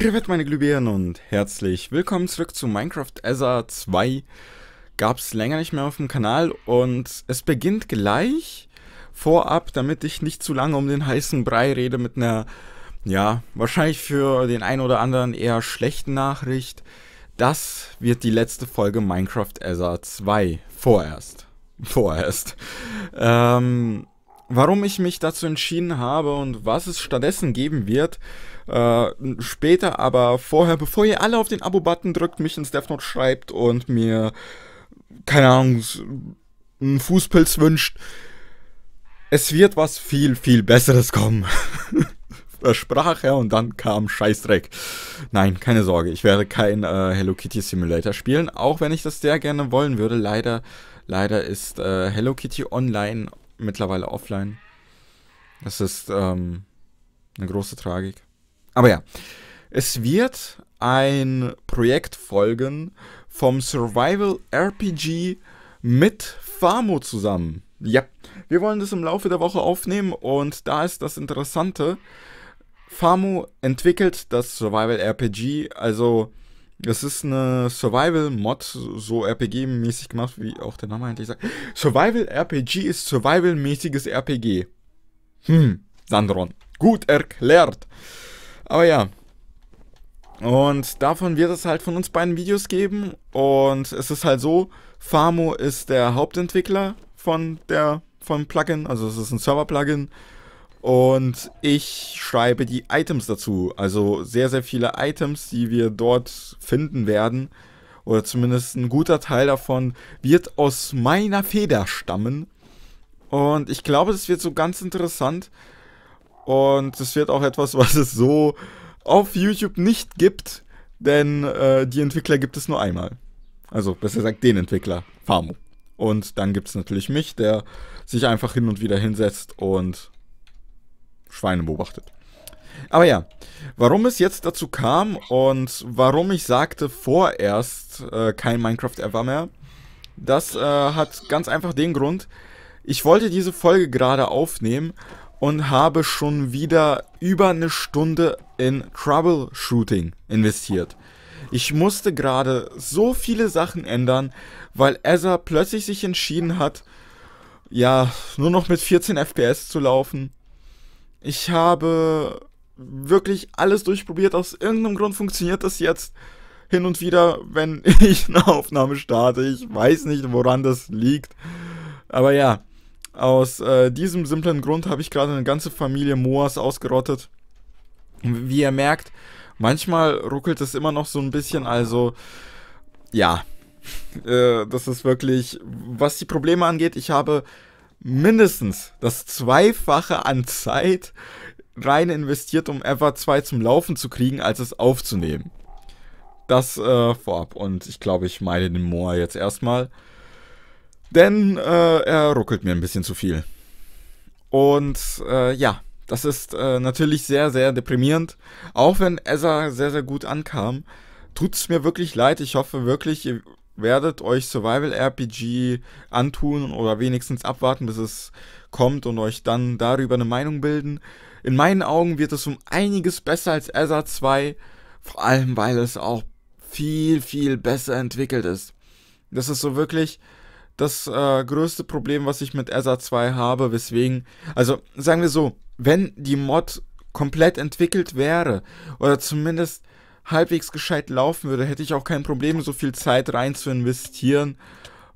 Privet meine Glühbirnen und herzlich willkommen zurück zu Minecraft Azar 2. Gab's länger nicht mehr auf dem Kanal und es beginnt gleich vorab, damit ich nicht zu lange um den heißen Brei rede mit einer, ja, wahrscheinlich für den einen oder anderen eher schlechten Nachricht. Das wird die letzte Folge Minecraft Azar 2. Vorerst. Vorerst. Ähm, Warum ich mich dazu entschieden habe und was es stattdessen geben wird, äh, später, aber vorher, bevor ihr alle auf den Abo-Button drückt, mich ins Death Note schreibt und mir, keine Ahnung, einen Fußpilz wünscht, es wird was viel, viel Besseres kommen. Versprach er und dann kam Scheißdreck. Nein, keine Sorge, ich werde kein äh, Hello Kitty Simulator spielen, auch wenn ich das sehr gerne wollen würde. Leider, leider ist äh, Hello Kitty Online mittlerweile offline. Das ist ähm, eine große Tragik. Aber ja, es wird ein Projekt folgen vom Survival RPG mit Famo zusammen. Ja, wir wollen das im Laufe der Woche aufnehmen und da ist das Interessante. Famo entwickelt das Survival RPG, also es ist eine Survival-Mod, so RPG-mäßig gemacht, wie auch der Name eigentlich sagt. Survival-RPG ist Survival-mäßiges RPG. Hm, Sandron. Gut erklärt. Aber ja. Und davon wird es halt von uns beiden Videos geben. Und es ist halt so, Famo ist der Hauptentwickler von der, vom Plugin. Also es ist ein Server-Plugin. Und ich schreibe die Items dazu. Also sehr, sehr viele Items, die wir dort finden werden. Oder zumindest ein guter Teil davon wird aus meiner Feder stammen. Und ich glaube, das wird so ganz interessant. Und es wird auch etwas, was es so auf YouTube nicht gibt. Denn äh, die Entwickler gibt es nur einmal. Also besser gesagt, den Entwickler, Famo. Und dann gibt es natürlich mich, der sich einfach hin und wieder hinsetzt und Schweine beobachtet. Aber ja, warum es jetzt dazu kam und warum ich sagte vorerst äh, kein Minecraft ever mehr, das äh, hat ganz einfach den Grund, ich wollte diese Folge gerade aufnehmen und habe schon wieder über eine Stunde in Troubleshooting investiert. Ich musste gerade so viele Sachen ändern, weil Ezra plötzlich sich entschieden hat, ja, nur noch mit 14 FPS zu laufen ich habe wirklich alles durchprobiert. Aus irgendeinem Grund funktioniert das jetzt hin und wieder, wenn ich eine Aufnahme starte. Ich weiß nicht, woran das liegt. Aber ja, aus äh, diesem simplen Grund habe ich gerade eine ganze Familie Moas ausgerottet. Wie ihr merkt, manchmal ruckelt es immer noch so ein bisschen. Also, ja, äh, das ist wirklich, was die Probleme angeht. Ich habe mindestens das Zweifache an Zeit rein investiert, um Ever 2 zum Laufen zu kriegen, als es aufzunehmen. Das äh, vorab. Und ich glaube, ich meine den Moa jetzt erstmal. Denn äh, er ruckelt mir ein bisschen zu viel. Und äh, ja, das ist äh, natürlich sehr, sehr deprimierend. Auch wenn Ezra sehr, sehr gut ankam, tut es mir wirklich leid. Ich hoffe wirklich, ihr werdet euch Survival RPG antun oder wenigstens abwarten, bis es kommt und euch dann darüber eine Meinung bilden. In meinen Augen wird es um einiges besser als Ezra 2, vor allem weil es auch viel, viel besser entwickelt ist. Das ist so wirklich das äh, größte Problem, was ich mit Ezra 2 habe, weswegen, also sagen wir so, wenn die Mod komplett entwickelt wäre oder zumindest halbwegs gescheit laufen würde, hätte ich auch kein Problem, so viel Zeit rein zu investieren,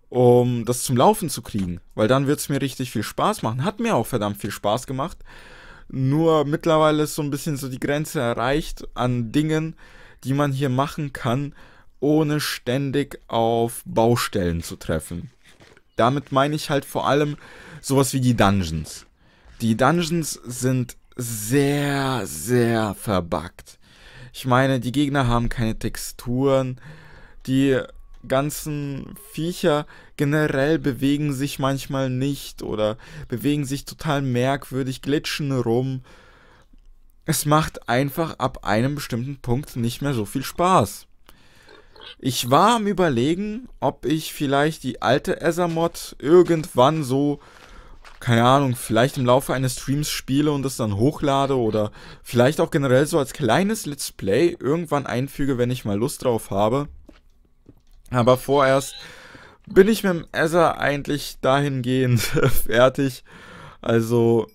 um das zum Laufen zu kriegen. Weil dann wird es mir richtig viel Spaß machen. Hat mir auch verdammt viel Spaß gemacht. Nur mittlerweile ist so ein bisschen so die Grenze erreicht an Dingen, die man hier machen kann, ohne ständig auf Baustellen zu treffen. Damit meine ich halt vor allem sowas wie die Dungeons. Die Dungeons sind sehr, sehr verbuggt. Ich meine, die Gegner haben keine Texturen. Die ganzen Viecher generell bewegen sich manchmal nicht oder bewegen sich total merkwürdig, glitschen rum. Es macht einfach ab einem bestimmten Punkt nicht mehr so viel Spaß. Ich war am überlegen, ob ich vielleicht die alte ether irgendwann so keine Ahnung, vielleicht im Laufe eines Streams spiele und es dann hochlade oder vielleicht auch generell so als kleines Let's Play irgendwann einfüge, wenn ich mal Lust drauf habe. Aber vorerst bin ich mit dem Ether eigentlich dahingehend fertig. Also,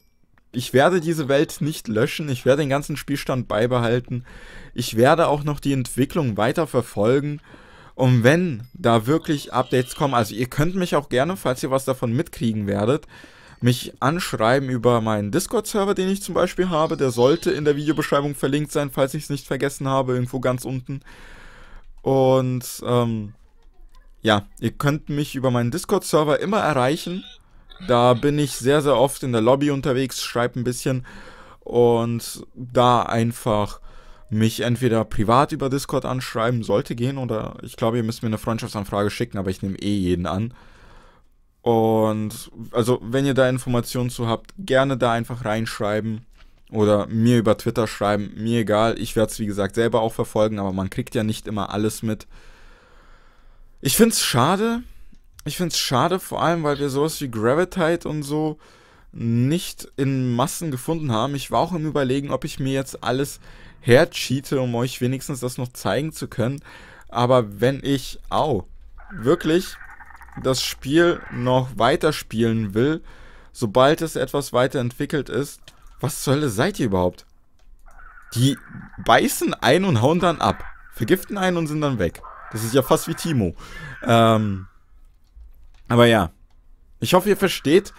ich werde diese Welt nicht löschen, ich werde den ganzen Spielstand beibehalten. Ich werde auch noch die Entwicklung weiter verfolgen. Und wenn da wirklich Updates kommen, also ihr könnt mich auch gerne, falls ihr was davon mitkriegen werdet, mich anschreiben über meinen Discord-Server, den ich zum Beispiel habe. Der sollte in der Videobeschreibung verlinkt sein, falls ich es nicht vergessen habe, irgendwo ganz unten. Und ähm, ja, ihr könnt mich über meinen Discord-Server immer erreichen. Da bin ich sehr, sehr oft in der Lobby unterwegs, schreibe ein bisschen und da einfach mich entweder privat über Discord anschreiben, sollte gehen, oder ich glaube, ihr müsst mir eine Freundschaftsanfrage schicken, aber ich nehme eh jeden an. Und also, wenn ihr da Informationen zu habt, gerne da einfach reinschreiben oder mir über Twitter schreiben. Mir egal, ich werde es wie gesagt selber auch verfolgen, aber man kriegt ja nicht immer alles mit. Ich finde es schade. Ich finde es schade vor allem, weil wir sowas wie Gravitite und so nicht in Massen gefunden haben. Ich war auch im Überlegen, ob ich mir jetzt alles hercheate, um euch wenigstens das noch zeigen zu können. Aber wenn ich, au, wirklich, das Spiel noch weiterspielen will, sobald es etwas weiterentwickelt ist. Was zur Hölle seid ihr überhaupt? Die beißen ein und hauen dann ab. Vergiften einen und sind dann weg. Das ist ja fast wie Timo. Ähm, aber ja. Ich hoffe, ihr versteht,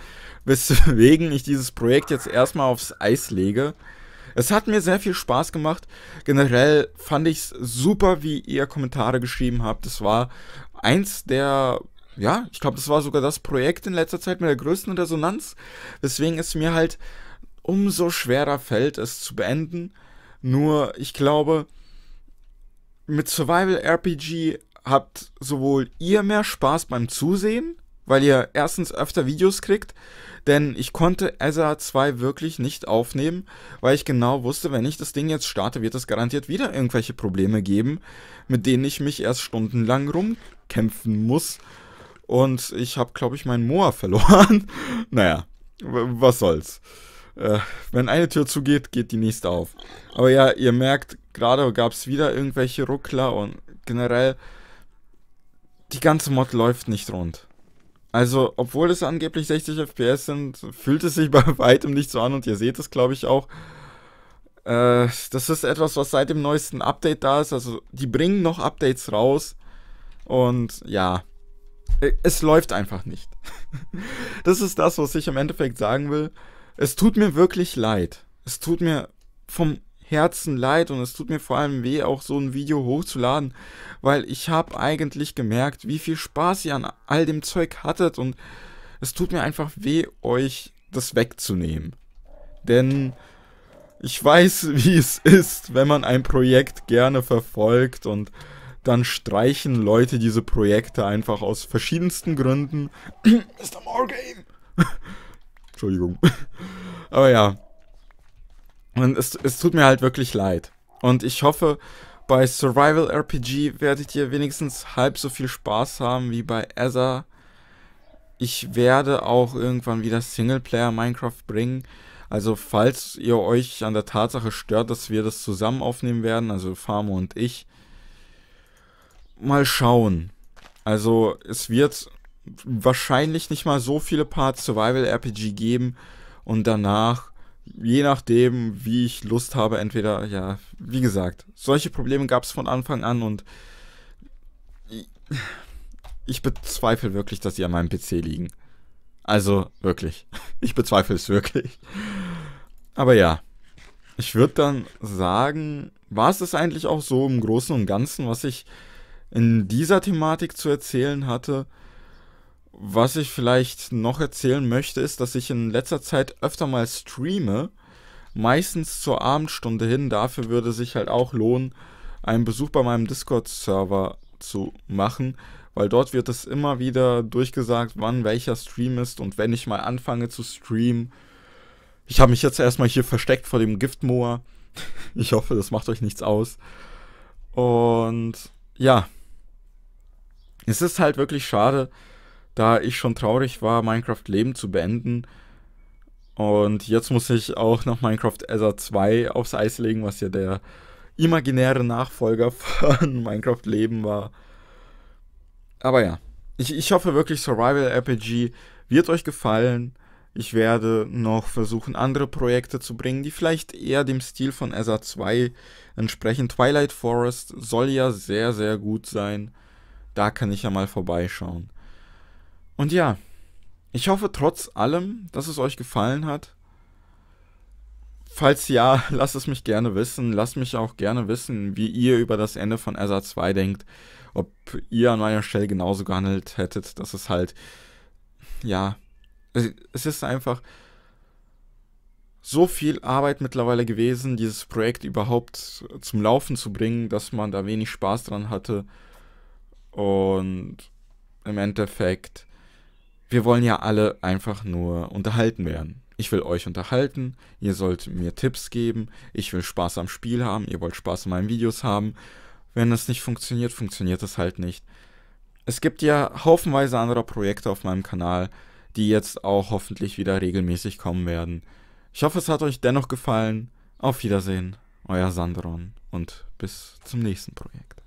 weswegen ich dieses Projekt jetzt erstmal aufs Eis lege. Es hat mir sehr viel Spaß gemacht. Generell fand ich es super, wie ihr Kommentare geschrieben habt. Das war eins der ja, ich glaube, das war sogar das Projekt in letzter Zeit mit der größten Resonanz, weswegen es mir halt umso schwerer fällt, es zu beenden. Nur, ich glaube, mit Survival RPG habt sowohl ihr mehr Spaß beim Zusehen, weil ihr erstens öfter Videos kriegt, denn ich konnte Ezra 2 wirklich nicht aufnehmen, weil ich genau wusste, wenn ich das Ding jetzt starte, wird es garantiert wieder irgendwelche Probleme geben, mit denen ich mich erst stundenlang rumkämpfen muss. Und ich habe, glaube ich, meinen Moa verloren. naja, was soll's. Äh, wenn eine Tür zugeht, geht die nächste auf. Aber ja, ihr merkt, gerade gab es wieder irgendwelche Ruckler und generell, die ganze Mod läuft nicht rund. Also, obwohl es angeblich 60 FPS sind, fühlt es sich bei weitem nicht so an und ihr seht es, glaube ich, auch. Äh, das ist etwas, was seit dem neuesten Update da ist. Also, die bringen noch Updates raus. Und ja, äh, es läuft einfach nicht. Das ist das, was ich im Endeffekt sagen will. Es tut mir wirklich leid. Es tut mir vom Herzen leid und es tut mir vor allem weh, auch so ein Video hochzuladen, weil ich habe eigentlich gemerkt, wie viel Spaß ihr an all dem Zeug hattet und es tut mir einfach weh, euch das wegzunehmen. Denn ich weiß, wie es ist, wenn man ein Projekt gerne verfolgt und dann streichen Leute diese Projekte einfach aus verschiedensten Gründen. Mr. Morgan! Entschuldigung. Aber ja. Und es, es tut mir halt wirklich leid. Und ich hoffe, bei Survival RPG werdet ihr wenigstens halb so viel Spaß haben wie bei Ether. Ich werde auch irgendwann wieder Singleplayer Minecraft bringen. Also falls ihr euch an der Tatsache stört, dass wir das zusammen aufnehmen werden, also Farmo und ich, mal schauen. Also es wird wahrscheinlich nicht mal so viele Parts Survival RPG geben und danach, je nachdem, wie ich Lust habe, entweder, ja, wie gesagt, solche Probleme gab es von Anfang an und ich bezweifle wirklich, dass die an meinem PC liegen. Also wirklich, ich bezweifle es wirklich. Aber ja, ich würde dann sagen, war es das eigentlich auch so im Großen und Ganzen, was ich in dieser Thematik zu erzählen hatte. Was ich vielleicht noch erzählen möchte, ist, dass ich in letzter Zeit öfter mal streame, meistens zur Abendstunde hin. Dafür würde sich halt auch lohnen, einen Besuch bei meinem Discord-Server zu machen, weil dort wird es immer wieder durchgesagt, wann welcher Stream ist und wenn ich mal anfange zu streamen. Ich habe mich jetzt erstmal hier versteckt vor dem Giftmoor. Ich hoffe, das macht euch nichts aus. Und ja, es ist halt wirklich schade, da ich schon traurig war, Minecraft Leben zu beenden. Und jetzt muss ich auch noch Minecraft Ether 2 aufs Eis legen, was ja der imaginäre Nachfolger von Minecraft Leben war. Aber ja, ich, ich hoffe wirklich, Survival RPG wird euch gefallen. Ich werde noch versuchen, andere Projekte zu bringen, die vielleicht eher dem Stil von Ether 2 entsprechen. Twilight Forest soll ja sehr, sehr gut sein. Da kann ich ja mal vorbeischauen. Und ja, ich hoffe trotz allem, dass es euch gefallen hat. Falls ja, lasst es mich gerne wissen. Lasst mich auch gerne wissen, wie ihr über das Ende von Ezra 2 denkt. Ob ihr an meiner Stelle genauso gehandelt hättet, dass es halt. Ja. Es ist einfach so viel Arbeit mittlerweile gewesen, dieses Projekt überhaupt zum Laufen zu bringen, dass man da wenig Spaß dran hatte. Und im Endeffekt, wir wollen ja alle einfach nur unterhalten werden. Ich will euch unterhalten, ihr sollt mir Tipps geben, ich will Spaß am Spiel haben, ihr wollt Spaß an meinen Videos haben. Wenn es nicht funktioniert, funktioniert es halt nicht. Es gibt ja haufenweise andere Projekte auf meinem Kanal, die jetzt auch hoffentlich wieder regelmäßig kommen werden. Ich hoffe, es hat euch dennoch gefallen. Auf Wiedersehen, euer Sandron und bis zum nächsten Projekt.